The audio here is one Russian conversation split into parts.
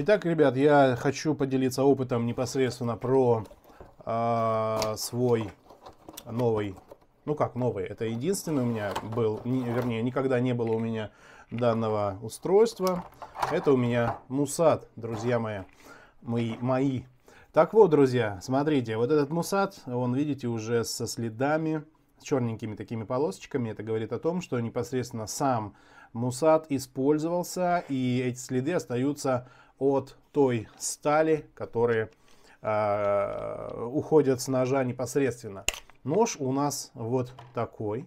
Итак, ребят, я хочу поделиться опытом непосредственно про э, свой новый, ну как новый, это единственный у меня был, не, вернее, никогда не было у меня данного устройства. Это у меня Мусат, друзья мои, мои, мои. Так вот, друзья, смотрите, вот этот Мусат, он, видите, уже со следами, с черненькими такими полосочками. Это говорит о том, что непосредственно сам Мусат использовался, и эти следы остаются от той стали, которые э, уходят с ножа непосредственно. Нож у нас вот такой.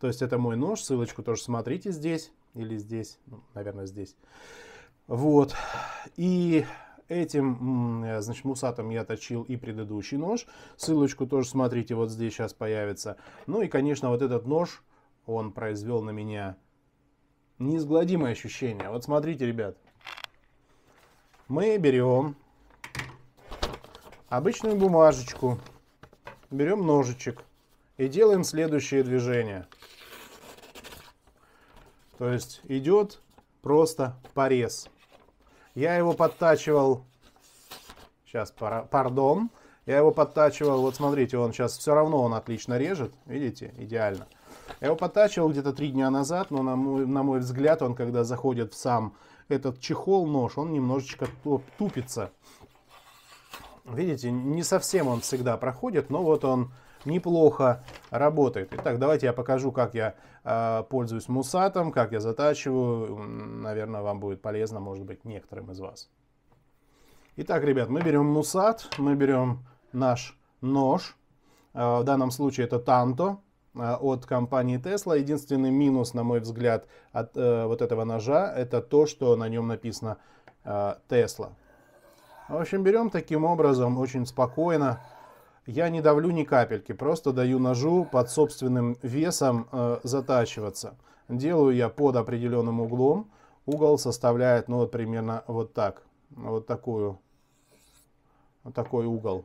То есть это мой нож, ссылочку тоже смотрите здесь или здесь, ну, наверное, здесь. Вот. И этим, значит, мусатом я точил и предыдущий нож. Ссылочку тоже смотрите, вот здесь сейчас появится. Ну и, конечно, вот этот нож, он произвел на меня неизгладимое ощущение. Вот смотрите, ребят. Мы берем обычную бумажечку, берем ножичек и делаем следующее движение. То есть идет просто порез. Я его подтачивал, сейчас, пардон, я его подтачивал, вот смотрите, он сейчас все равно он отлично режет, видите, идеально. Я его потачивал где-то три дня назад, но на мой, на мой взгляд, он когда заходит в сам этот чехол нож, он немножечко тупится. Видите, не совсем он всегда проходит, но вот он неплохо работает. Итак, давайте я покажу, как я э, пользуюсь мусатом, как я затачиваю. Наверное, вам будет полезно, может быть, некоторым из вас. Итак, ребят, мы берем мусат, мы берем наш нож. Э, в данном случае это танто. А, от компании Tesla. Единственный минус, на мой взгляд, от э, вот этого ножа, это то, что на нем написано э, Tesla. В общем, берем таким образом, очень спокойно. Я не давлю ни капельки, просто даю ножу под собственным весом э, затачиваться. Делаю я под определенным углом. Угол составляет, ну, вот примерно вот так. Вот такую, вот такой угол.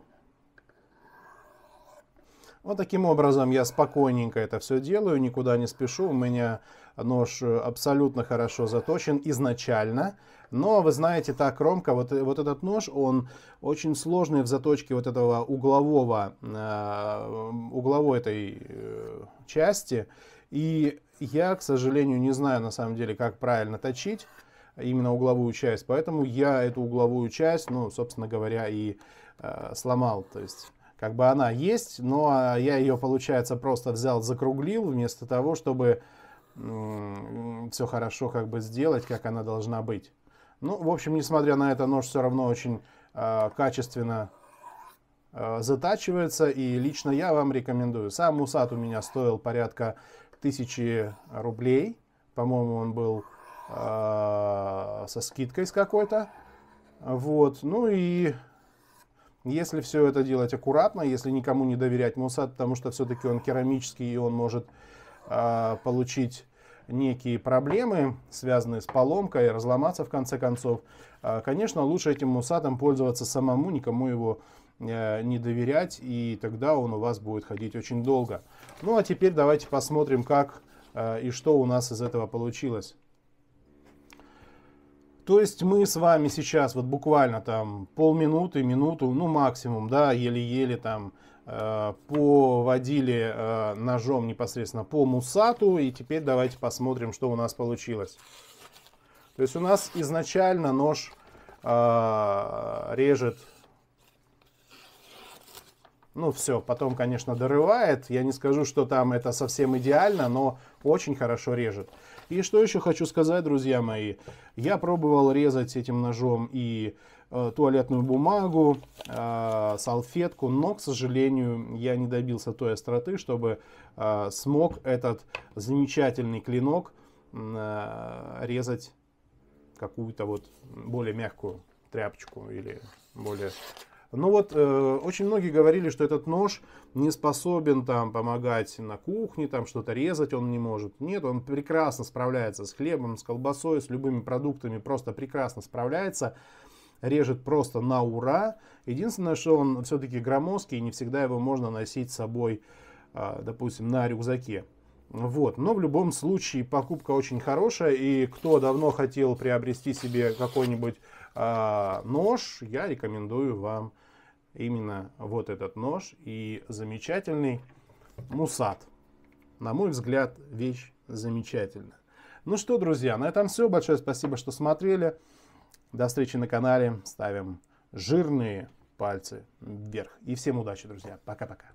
Вот таким образом я спокойненько это все делаю, никуда не спешу. У меня нож э, абсолютно хорошо заточен изначально. Но вы знаете, та кромка, вот, э, вот этот нож, он очень сложный в заточке вот этого углового, э, угловой этой э, части. И я, к сожалению, не знаю на самом деле, как правильно точить именно угловую часть. Поэтому я эту угловую часть, ну, собственно говоря, и э, сломал. То есть как бы она есть, но а, я ее, получается, просто взял, закруглил, вместо того, чтобы все хорошо как бы сделать, как она должна быть. Ну, в общем, несмотря на это, нож все равно очень э, качественно э, затачивается, и лично я вам рекомендую. Сам усад у меня стоил порядка тысячи рублей, по-моему, он был э, со скидкой с какой-то. Вот, ну и если все это делать аккуратно, если никому не доверять Мусад, потому что все-таки он керамический и он может э, получить некие проблемы, связанные с поломкой, разломаться в конце концов, э, конечно, лучше этим Мусатом пользоваться самому, никому его э, не доверять, и тогда он у вас будет ходить очень долго. Ну а теперь давайте посмотрим, как э, и что у нас из этого получилось. То есть мы с вами сейчас вот буквально там полминуты, минуту, ну максимум, да, еле-еле там э, поводили э, ножом непосредственно по мусату. И теперь давайте посмотрим, что у нас получилось. То есть у нас изначально нож э, режет ну все, потом, конечно, дорывает. Я не скажу, что там это совсем идеально, но очень хорошо режет. И что еще хочу сказать, друзья мои. Я пробовал резать этим ножом и э, туалетную бумагу, э, салфетку, но, к сожалению, я не добился той остроты, чтобы э, смог этот замечательный клинок э, резать какую-то вот более мягкую тряпочку или более ну вот, э, очень многие говорили, что этот нож не способен там помогать на кухне, там что-то резать он не может. Нет, он прекрасно справляется с хлебом, с колбасой, с любыми продуктами, просто прекрасно справляется. Режет просто на ура. Единственное, что он все-таки громоздкий, и не всегда его можно носить с собой, э, допустим, на рюкзаке. Вот. Но в любом случае покупка очень хорошая, и кто давно хотел приобрести себе какой-нибудь а, нож я рекомендую вам именно вот этот нож и замечательный мусат. На мой взгляд, вещь замечательная. Ну что, друзья, на этом все. Большое спасибо, что смотрели. До встречи на канале. Ставим жирные пальцы вверх. И всем удачи, друзья. Пока-пока.